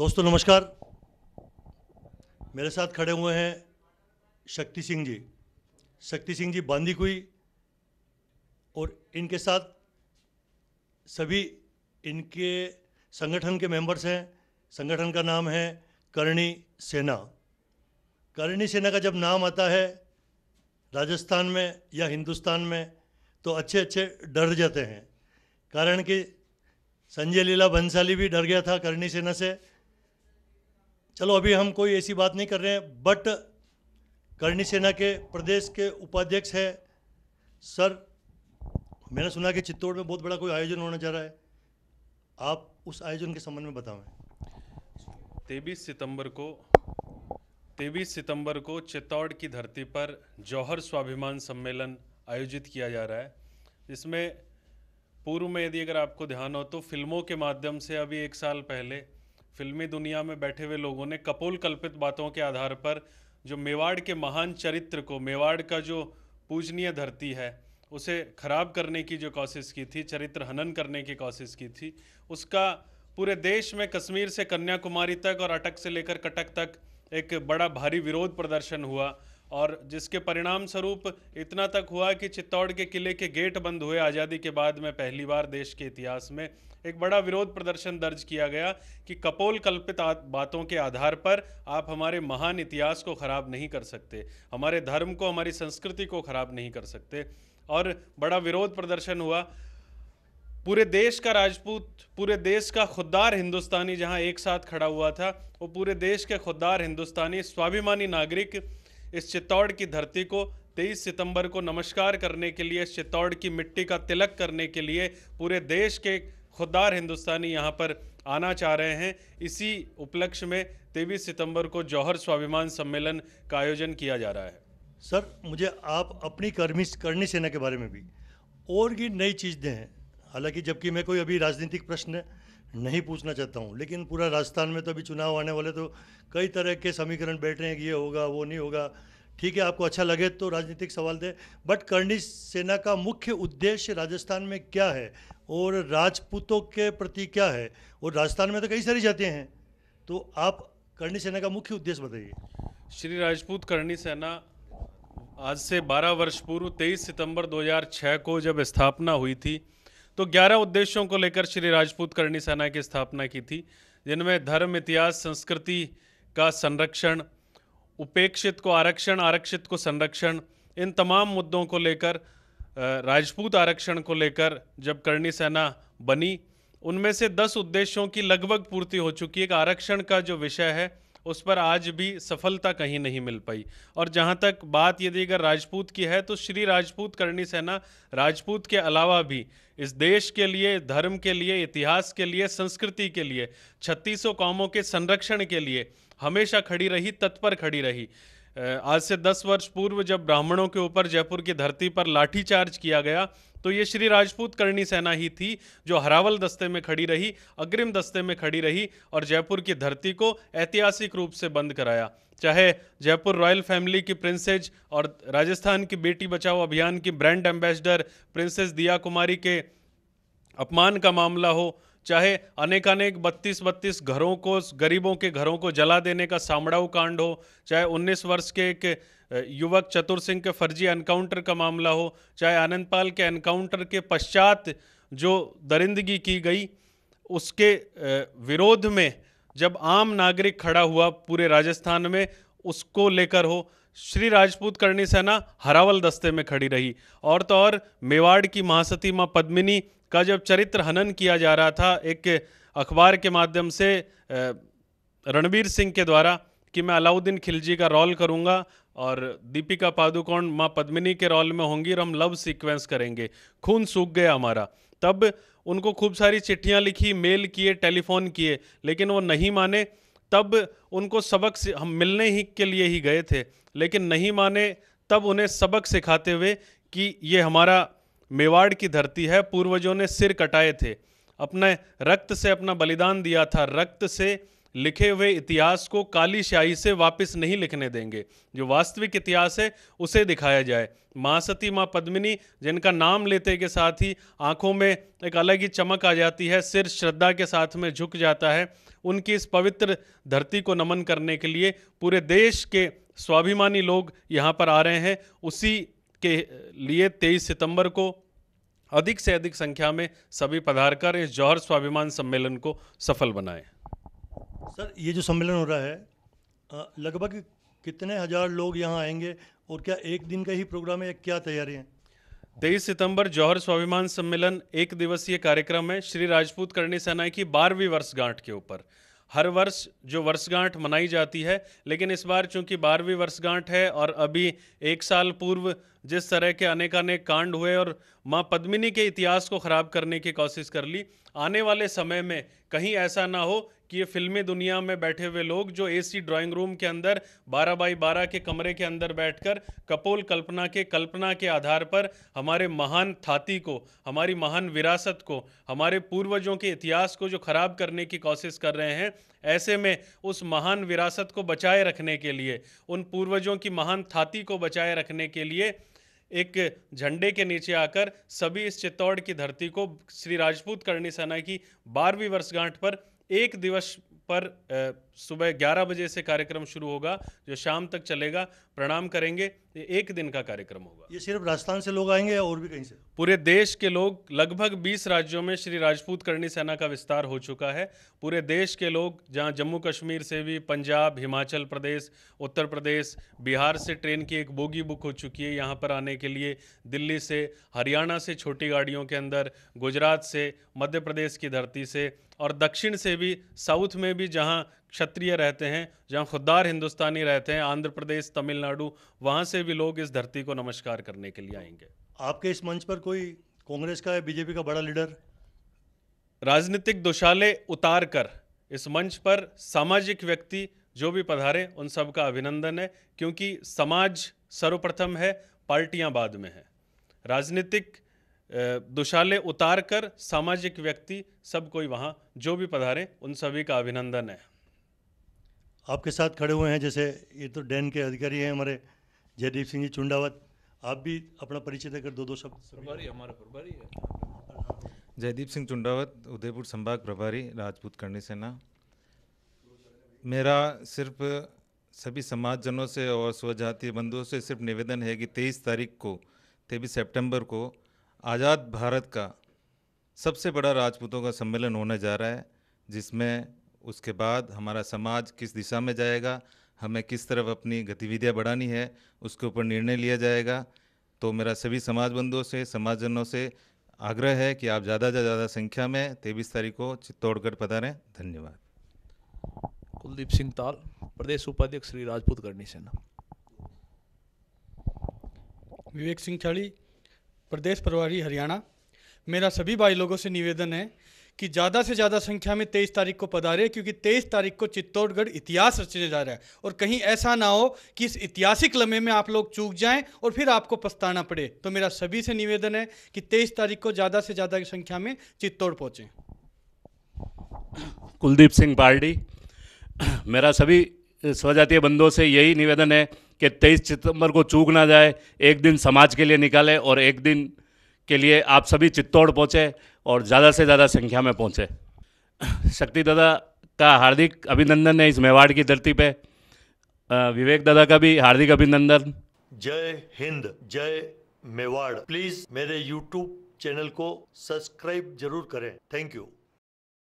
दोस्तों नमस्कार मेरे साथ खड़े हुए हैं शक्ति सिंह जी शक्ति सिंह जी बांदी कोई और इनके साथ सभी इनके संगठन के मेंबर्स हैं संगठन का नाम है करणी सेना करणी सेना का जब नाम आता है राजस्थान में या हिंदुस्तान में तो अच्छे अच्छे डर जाते हैं कारण कि संजय लीला भंसाली भी डर गया था करणी सेना से चलो अभी हम कोई ऐसी बात नहीं कर रहे हैं बट करणी सेना के प्रदेश के उपाध्यक्ष है सर मैंने सुना कि चित्तौड़ में बहुत बड़ा कोई आयोजन होने जा रहा है आप उस आयोजन के संबंध में बतावें तेईस सितंबर को तेईस सितंबर को चित्तौड़ की धरती पर जौहर स्वाभिमान सम्मेलन आयोजित किया जा रहा है जिसमें पूर्व में यदि अगर आपको ध्यान हो तो फिल्मों के माध्यम से अभी एक साल पहले फिल्मी दुनिया में बैठे हुए लोगों ने कपोल कल्पित बातों के आधार पर जो मेवाड़ के महान चरित्र को मेवाड़ का जो पूजनीय धरती है उसे खराब करने की जो कोशिश की थी चरित्र हनन करने की कोशिश की थी उसका पूरे देश में कश्मीर से कन्याकुमारी तक और अटक से लेकर कटक तक एक बड़ा भारी विरोध प्रदर्शन हुआ और जिसके परिणाम स्वरूप इतना तक हुआ कि चित्तौड़ के किले के गेट बंद हुए आज़ादी के बाद में पहली बार देश के इतिहास में एक बड़ा विरोध प्रदर्शन दर्ज किया गया कि कपोल कल्पित बातों के आधार पर आप हमारे महान इतिहास को ख़राब नहीं कर सकते हमारे धर्म को हमारी संस्कृति को ख़राब नहीं कर सकते और बड़ा विरोध प्रदर्शन हुआ पूरे देश का राजपूत पूरे देश का खुददार हिंदुस्तानी जहां एक साथ खड़ा हुआ था वो पूरे देश के खुददार हिंदुस्तानी स्वाभिमानी नागरिक इस चित्तौड़ की धरती को 23 सितंबर को नमस्कार करने के लिए इस चित्तौड़ की मिट्टी का तिलक करने के लिए पूरे देश के खुददार हिंदुस्तानी यहाँ पर आना चाह रहे हैं इसी उपलक्ष्य में तेईस सितंबर को जौहर स्वाभिमान सम्मेलन का आयोजन किया जा रहा है सर मुझे आप अपनी कर्मी करनी सेना के बारे में भी और की नई चीज़ दें हालांकि जबकि मैं कोई अभी राजनीतिक प्रश्न नहीं पूछना चाहता हूँ लेकिन पूरा राजस्थान में तो अभी चुनाव आने वाले तो कई तरह के समीकरण बैठ रहे हैं कि ये होगा वो नहीं होगा ठीक है आपको अच्छा लगे तो राजनीतिक सवाल दे बट करणी सेना का मुख्य उद्देश्य राजस्थान में क्या है और राजपूतों के प्रति क्या है और राजस्थान में तो कई सारी जातियाँ हैं तो आप करणी सेना का मुख्य उद्देश्य बताइए श्री राजपूत करणी सेना आज से 12 वर्ष पूर्व 23 सितंबर 2006 को जब स्थापना हुई थी तो 11 उद्देश्यों को लेकर श्री राजपूत करणी सेना की स्थापना की थी जिनमें धर्म इतिहास संस्कृति का संरक्षण उपेक्षित को आरक्षण आरक्षित को संरक्षण इन तमाम मुद्दों को लेकर राजपूत आरक्षण को लेकर जब करणी सेना बनी उनमें से दस उद्देश्यों की लगभग पूर्ति हो चुकी है एक आरक्षण का जो विषय है उस पर आज भी सफलता कहीं नहीं मिल पाई और जहाँ तक बात यदि अगर राजपूत की है तो श्री राजपूत करणी सेना राजपूत के अलावा भी इस देश के लिए धर्म के लिए इतिहास के लिए संस्कृति के लिए छत्तीसों कौमों के संरक्षण के लिए हमेशा खड़ी रही तत्पर खड़ी रही आज से दस वर्ष पूर्व जब ब्राह्मणों के ऊपर जयपुर की धरती पर लाठीचार्ज किया गया तो ये श्री राजपूत करणी सेना ही थी जो हरावल दस्ते में खड़ी रही अग्रिम दस्ते में खड़ी रही और जयपुर की धरती को ऐतिहासिक रूप से बंद कराया चाहे जयपुर रॉयल फैमिली की प्रिंसेज और राजस्थान की बेटी बचाओ अभियान की ब्रांड एम्बेसडर प्रिंसेस दिया कुमारी के अपमान का मामला हो चाहे अनेक बत्तीस बत्तीस घरों को गरीबों के घरों को जला देने का सामड़ाऊ कांड हो चाहे 19 वर्ष के एक युवक चतुर सिंह के फर्जी एनकाउंटर का मामला हो चाहे आनंदपाल के एनकाउंटर के पश्चात जो दरिंदगी की गई उसके विरोध में जब आम नागरिक खड़ा हुआ पूरे राजस्थान में उसको लेकर हो श्री राजपूत करणी सेना हरावल दस्ते में खड़ी रही और तो और मेवाड़ की महासती माँ पद्मिनी का जब चरित्र हनन किया जा रहा था एक अखबार के माध्यम से रणवीर सिंह के द्वारा कि मैं अलाउद्दीन खिलजी का रोल करूंगा और दीपिका पादुकोण माँ पद्मिनी के रोल में होंगी और हम लव सीक्वेंस करेंगे खून सूख गया हमारा तब उनको खूब सारी चिट्ठियाँ लिखी मेल किए टेलीफोन किए लेकिन वो नहीं माने तब उनको सबक हम मिलने ही के लिए ही गए थे लेकिन नहीं माने तब उन्हें सबक सिखाते हुए कि ये हमारा मेवाड़ की धरती है पूर्वजों ने सिर कटाए थे अपने रक्त से अपना बलिदान दिया था रक्त से लिखे हुए इतिहास को काली शाही से वापस नहीं लिखने देंगे जो वास्तविक इतिहास है उसे दिखाया जाए माँ सती माँ पद्मिनी जिनका नाम लेते के साथ ही आंखों में एक अलग ही चमक आ जाती है सिर श्रद्धा के साथ में झुक जाता है उनकी इस पवित्र धरती को नमन करने के लिए पूरे देश के स्वाभिमानी लोग यहाँ पर आ रहे हैं उसी के लिए 23 सितंबर को अधिक से अधिक संख्या में सभी पधारकर इस जौहर स्वाभिमान सम्मेलन को सफल बनाएं सर ये जो सम्मेलन हो रहा है लगभग कितने हज़ार लोग यहाँ आएंगे और क्या एक दिन का ही प्रोग्राम है क्या क्या है तेईस सितंबर जौहर स्वाभिमान सम्मेलन एक दिवसीय कार्यक्रम है श्री राजपूत करणी सेना की बारहवीं वर्षगांठ के ऊपर हर वर्ष जो वर्षगांठ मनाई जाती है लेकिन इस बार चूंकि बारहवीं वर्षगांठ है और अभी एक साल पूर्व जिस तरह के अनेकानेक कांड हुए और माँ पद्मिनी के इतिहास को ख़राब करने की कोशिश कर ली आने वाले समय में कहीं ऐसा ना हो कि ये फिल्मी दुनिया में बैठे हुए लोग जो एसी ड्राइंग रूम के अंदर 12 बाई 12 के कमरे के अंदर बैठकर कपोल कल्पना के कल्पना के आधार पर हमारे महान थाती को हमारी महान विरासत को हमारे पूर्वजों के इतिहास को जो खराब करने की कोशिश कर रहे हैं ऐसे में उस महान विरासत को बचाए रखने के लिए उन पूर्वजों की महान थाती को बचाए रखने के लिए एक झंडे के नीचे आकर सभी इस चित्तौड़ की धरती को श्री राजपूत करणी सेना की बारहवीं वर्षगांठ पर एक दिवस पर सुबह 11 बजे से कार्यक्रम शुरू होगा जो शाम तक चलेगा प्रणाम करेंगे ये एक दिन का कार्यक्रम होगा ये सिर्फ राजस्थान से लोग आएंगे या और भी कहीं से पूरे देश के लोग लगभग 20 राज्यों में श्री राजपूत करणी सेना का विस्तार हो चुका है पूरे देश के लोग जहां जम्मू कश्मीर से भी पंजाब हिमाचल प्रदेश उत्तर प्रदेश बिहार से ट्रेन की एक बोगी बुक हो चुकी है यहाँ पर आने के लिए दिल्ली से हरियाणा से छोटी गाड़ियों के अंदर गुजरात से मध्य प्रदेश की धरती से और दक्षिण से भी साउथ में भी जहाँ क्षत्रिय रहते हैं जहाँ खुददार हिंदुस्तानी रहते हैं आंध्र प्रदेश तमिलनाडु वहाँ से भी लोग इस धरती को नमस्कार करने के लिए आएंगे आपके इस मंच पर कोई कांग्रेस का या बीजेपी का बड़ा लीडर राजनीतिक दुशाले उतार कर इस मंच पर सामाजिक व्यक्ति जो भी पधारे उन सब का अभिनंदन है क्योंकि समाज सर्वप्रथम है पार्टियां बाद में है राजनीतिक दुशाले उतार कर सामाजिक व्यक्ति सब कोई वहाँ जो भी पधारे उन सभी का अभिनंदन है आपके साथ खड़े हुए हैं जैसे ये तो डैन के अधिकारी हैं हमारे जयदीप सिंह जी चुंडावत आप भी अपना परिचय देकर दो दो शब्द प्रभारी हमारा प्रभारी है जयदीप सिंह चुंडावत उदयपुर संभाग प्रभारी राजपूत करणी सेना मेरा सिर्फ सभी समाजजनों से और स्वजातीय बंधुओं से सिर्फ निवेदन है कि तेईस तारीख को तेईस सितंबर को आज़ाद भारत का सबसे बड़ा राजपूतों का सम्मेलन होने जा रहा है जिसमें उसके बाद हमारा समाज किस दिशा में जाएगा हमें किस तरफ अपनी गतिविधियाँ बढ़ानी है उसके ऊपर निर्णय लिया जाएगा तो मेरा सभी समाज बंधुओं से समाजजनों से आग्रह है कि आप ज़्यादा से ज़्यादा संख्या में तेईस तारीख को चित्तौड़गढ़ पधारें धन्यवाद कुलदीप सिंह ताल प्रदेश उपाध्यक्ष श्री राजपूत करनी सेना विवेक सिंह छाड़ी प्रदेश प्रभारी हरियाणा मेरा सभी भाई लोगों से निवेदन है कि ज़्यादा से ज़्यादा संख्या में तेईस तारीख को पधारे क्योंकि तेईस तारीख को चित्तौड़गढ़ इतिहास रचने जा रहा है और कहीं ऐसा ना हो कि इस ऐतिहासिक लम्हे में आप लोग चूक जाएं और फिर आपको पछताना पड़े तो मेरा सभी से निवेदन है कि तेईस तारीख को ज़्यादा से ज़्यादा संख्या में चित्तौड़ पहुँचें कुलदीप सिंह पार्डी मेरा सभी स्वजातीय बंधुओं से यही निवेदन है कि तेईस सितंबर को चूक ना जाए एक दिन समाज के लिए निकाले और एक दिन के लिए आप सभी चित्तौड़ पहुँचे और ज़्यादा से ज़्यादा संख्या में पहुँचे शक्ति दादा का हार्दिक अभिनंदन है इस मेवाड़ की धरती पे विवेक दादा का भी हार्दिक अभिनंदन जय हिंद जय मेवाड़ प्लीज़ मेरे यूट्यूब चैनल को सब्सक्राइब जरूर करें थैंक यू